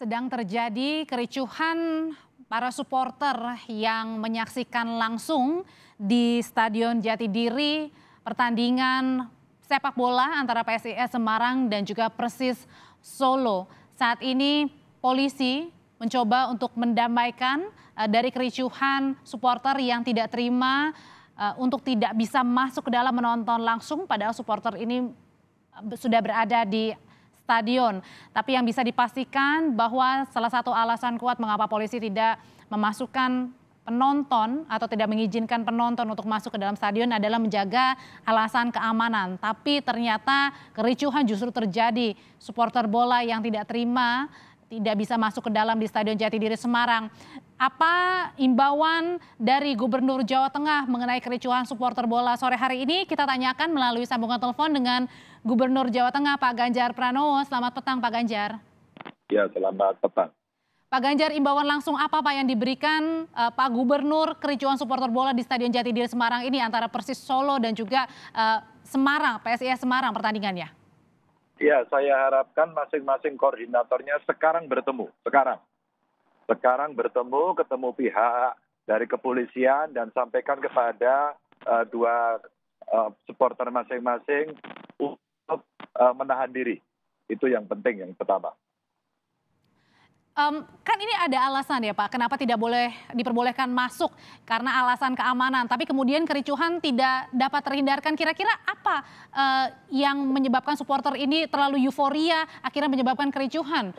Sedang terjadi kericuhan para supporter yang menyaksikan langsung di Stadion Jatidiri pertandingan sepak bola antara PSIS Semarang dan juga Persis Solo. Saat ini polisi mencoba untuk mendamaikan eh, dari kericuhan supporter yang tidak terima eh, untuk tidak bisa masuk ke dalam menonton langsung padahal supporter ini eh, sudah berada di stadion. Tapi yang bisa dipastikan bahwa salah satu alasan kuat mengapa polisi tidak memasukkan penonton atau tidak mengizinkan penonton untuk masuk ke dalam stadion adalah menjaga alasan keamanan. Tapi ternyata kericuhan justru terjadi. Supporter bola yang tidak terima tidak bisa masuk ke dalam di Stadion Jatidiri Semarang. Apa imbauan dari Gubernur Jawa Tengah mengenai kericuhan supporter bola sore hari ini? Kita tanyakan melalui sambungan telepon dengan Gubernur Jawa Tengah Pak Ganjar Pranowo. Selamat petang Pak Ganjar. Ya, selamat petang. Pak Ganjar, imbauan langsung apa Pak yang diberikan uh, Pak Gubernur kericuan supporter bola di Stadion Jatidiri Semarang ini antara Persis Solo dan juga uh, Semarang, PSIS Semarang pertandingannya? Ya, saya harapkan masing-masing koordinatornya sekarang bertemu, sekarang sekarang bertemu, ketemu pihak dari kepolisian dan sampaikan kepada uh, dua uh, supporter masing-masing untuk uh, menahan diri. Itu yang penting yang pertama. Um, kan ini ada alasan ya Pak, kenapa tidak boleh diperbolehkan masuk karena alasan keamanan. Tapi kemudian kericuhan tidak dapat terhindarkan. Kira-kira apa uh, yang menyebabkan supporter ini terlalu euforia akhirnya menyebabkan kericuhan,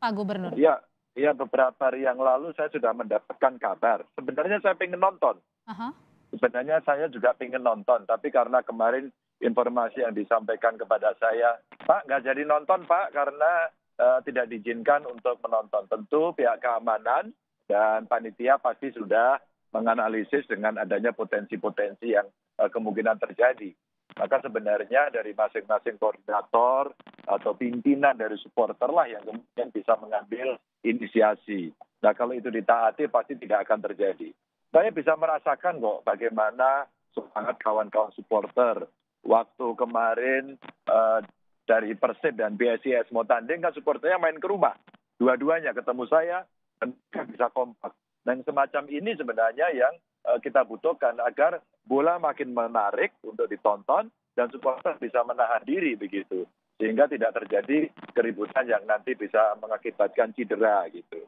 Pak Gubernur? Ya, Iya beberapa hari yang lalu saya sudah mendapatkan kabar. Sebenarnya saya ingin nonton. uh Sebenarnya saya juga ingin nonton, tapi karena kemarin informasi yang disampaikan kepada saya, Pak nggak jadi nonton Pak karena uh, tidak diizinkan untuk menonton. Tentu pihak keamanan dan panitia pasti sudah menganalisis dengan adanya potensi-potensi yang uh, kemungkinan terjadi. Maka sebenarnya dari masing-masing koordinator atau pimpinan dari supporter lah yang kemudian bisa mengambil inisiasi. Nah kalau itu ditaati pasti tidak akan terjadi. Saya bisa merasakan kok bagaimana semangat kawan-kawan supporter. Waktu kemarin uh, dari Persib dan BSIS mau tanding kan supporternya main ke rumah. Dua-duanya ketemu saya dan bisa kompak. Dan semacam ini sebenarnya yang uh, kita butuhkan agar bola makin menarik untuk ditonton dan supporter bisa menahan diri begitu sehingga tidak terjadi keributan yang nanti bisa mengakibatkan cedera gitu.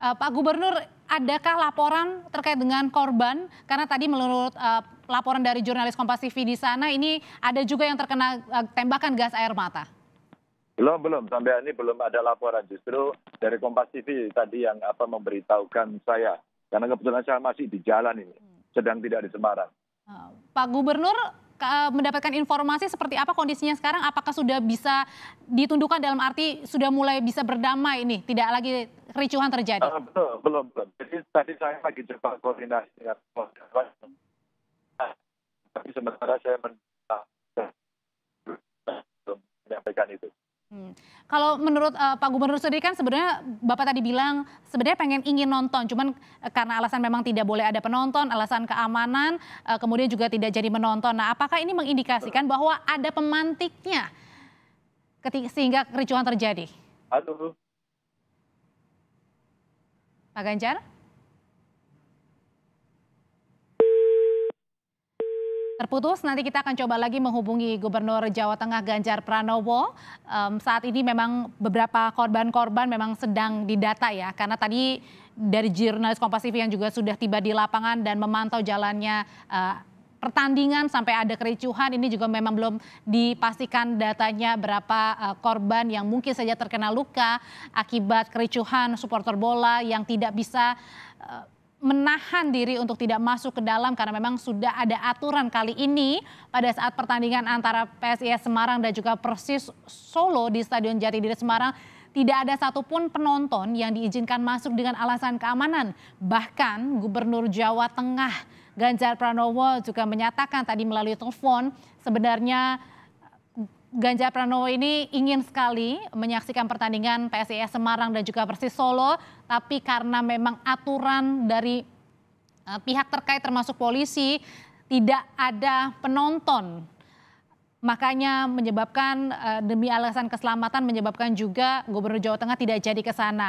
Uh, Pak Gubernur, adakah laporan terkait dengan korban? Karena tadi menurut uh, laporan dari jurnalis Kompas TV di sana, ini ada juga yang terkena uh, tembakan gas air mata. Belum, belum. Sampai ini belum ada laporan. Justru dari Kompas TV tadi yang apa memberitahukan saya. Karena kebetulan saya masih di jalan ini, hmm. sedang tidak di Semarang. Pak Gubernur, mendapatkan informasi seperti apa kondisinya sekarang? Apakah sudah bisa ditundukkan dalam arti sudah mulai bisa berdamai ini, tidak lagi ricuhan terjadi? Uh, betul, belum, belum. Jadi tadi saya lagi coba koordinasi dengan Polda. Tapi sementara saya men menyampaikan itu. Hmm. Kalau menurut uh, Pak Gubernur sendiri kan sebenarnya Bapak tadi bilang sebenarnya pengen ingin nonton, cuman eh, karena alasan memang tidak boleh ada penonton, alasan keamanan, uh, kemudian juga tidak jadi menonton. Nah, apakah ini mengindikasikan bahwa ada pemantiknya ketika, sehingga kericuhan terjadi? Aduh. Pak Ganjar? terputus. Nanti kita akan coba lagi menghubungi Gubernur Jawa Tengah Ganjar Pranowo. Um, saat ini memang beberapa korban-korban memang sedang didata ya, karena tadi dari jurnalis Kompas TV yang juga sudah tiba di lapangan dan memantau jalannya uh, pertandingan sampai ada kericuhan ini juga memang belum dipastikan datanya berapa e, korban yang mungkin saja terkena luka akibat kericuhan supporter bola yang tidak bisa e, menahan diri untuk tidak masuk ke dalam karena memang sudah ada aturan kali ini pada saat pertandingan antara PSIS Semarang dan juga Persis Solo di Stadion Jatidiri Semarang tidak ada satupun penonton yang diizinkan masuk dengan alasan keamanan. Bahkan Gubernur Jawa Tengah Ganjar Pranowo juga menyatakan tadi melalui telepon sebenarnya Ganjar Pranowo ini ingin sekali menyaksikan pertandingan PSIS Semarang dan juga Persis Solo, tapi karena memang aturan dari eh, pihak terkait termasuk polisi tidak ada penonton. Makanya menyebabkan eh, demi alasan keselamatan menyebabkan juga Gubernur Jawa Tengah tidak jadi ke sana.